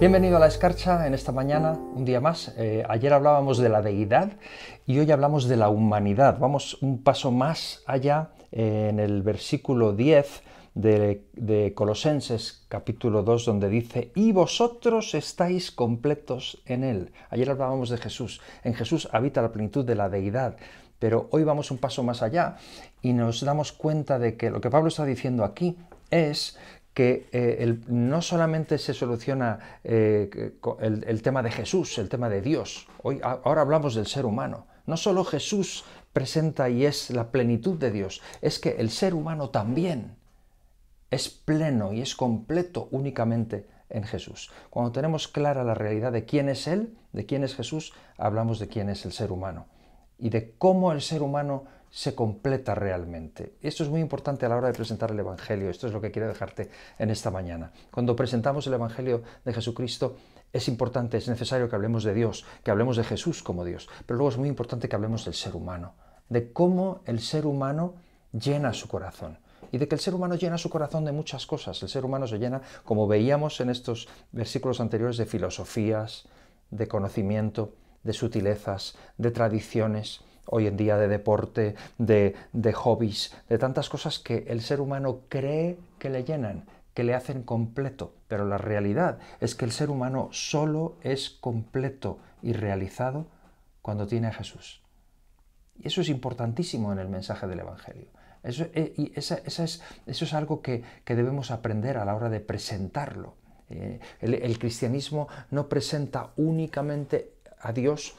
Bienvenido a la escarcha en esta mañana, un día más. Eh, ayer hablábamos de la deidad y hoy hablamos de la humanidad. Vamos un paso más allá eh, en el versículo 10 de, de, Colosenses capítulo 2 donde dice, y vosotros estáis completos en Él. Ayer hablábamos de Jesús. En Jesús habita la plenitud de la deidad. Pero hoy vamos un paso más allá y nos damos cuenta de que lo que Pablo está diciendo aquí es que eh, no solamente se soluciona eh, el, el, tema de Jesús, el tema de Dios, hoy, ahora hablamos del ser humano, no solo Jesús presenta y es la plenitud de Dios, es que el ser humano también es pleno y es completo únicamente en Jesús. Cuando tenemos clara la realidad de quién es Él, de quién es Jesús, hablamos de quién es el ser humano y de cómo el ser humano se completa realmente. Esto es muy importante a la hora de presentar el Evangelio. Esto es lo que quiero dejarte en esta mañana. Cuando presentamos el Evangelio de Jesucristo, es importante, es necesario que hablemos de Dios, que hablemos de Jesús como Dios, pero luego es muy importante que hablemos del ser humano, de cómo el ser humano llena su corazón y de que el ser humano llena su corazón de muchas cosas. El ser humano se llena, como veíamos en estos versículos anteriores, de filosofías, de conocimiento, de sutilezas, de tradiciones, hoy en día de deporte, de, hobbies, de tantas cosas que el ser humano cree que le llenan, que le hacen completo. Pero la realidad es que el ser humano solo es completo y realizado cuando tiene a Jesús. Y eso es importantísimo en el mensaje del Evangelio. Eso, eh, y es, eso es algo que, debemos aprender a la hora de presentarlo. Eh, el cristianismo no presenta únicamente a Dios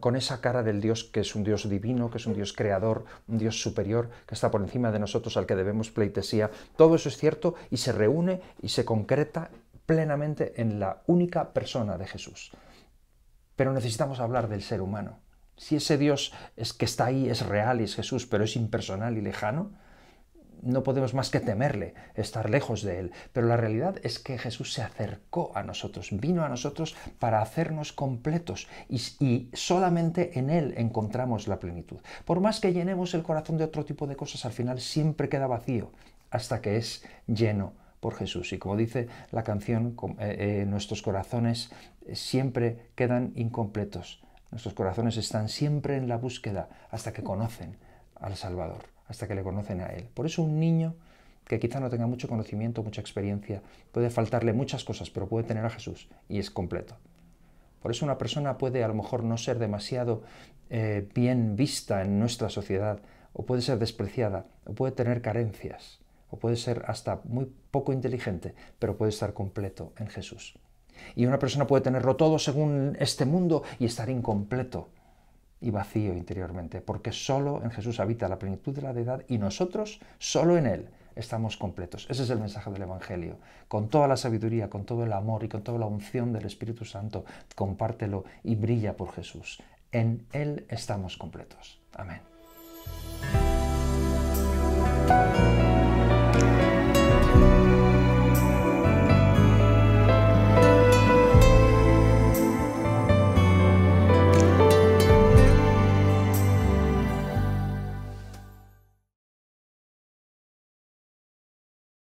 con, esa cara del Dios que es un Dios divino, que es un Dios creador, un Dios superior, que está por encima de nosotros, al que debemos pleitesía. Todo eso es cierto y se reúne y se concreta plenamente en la única persona de Jesús. Pero necesitamos hablar del ser humano. Si ese Dios es que está ahí, es real y es Jesús, pero es impersonal y lejano, no podemos más que temerle, estar lejos de Él. Pero la realidad es que Jesús se acercó a nosotros, vino a nosotros para hacernos completos y, solamente en Él encontramos la plenitud. Por más que llenemos el corazón de otro tipo de cosas, al final siempre queda vacío hasta que es lleno por Jesús. Y como dice la canción, eh, eh, nuestros corazones eh, siempre quedan incompletos. Nuestros corazones están siempre en la búsqueda hasta que conocen al Salvador hasta que le conocen a él. Por eso un niño que quizá no tenga mucho conocimiento, mucha experiencia, puede faltarle muchas cosas, pero puede tener a Jesús y es completo. Por eso una persona puede a lo mejor no ser demasiado eh, bien vista en nuestra sociedad, o puede ser despreciada, o puede tener carencias, o puede ser hasta muy poco inteligente, pero puede estar completo en Jesús. Y una persona puede tenerlo todo según este mundo y estar incompleto y vacío interiormente, porque solo en Jesús habita la plenitud de la deidad y nosotros solo en Él estamos completos. Ese es el mensaje del Evangelio. Con toda la sabiduría, con todo el amor y con toda la unción del Espíritu Santo, compártelo y brilla por Jesús. En Él estamos completos. Amén.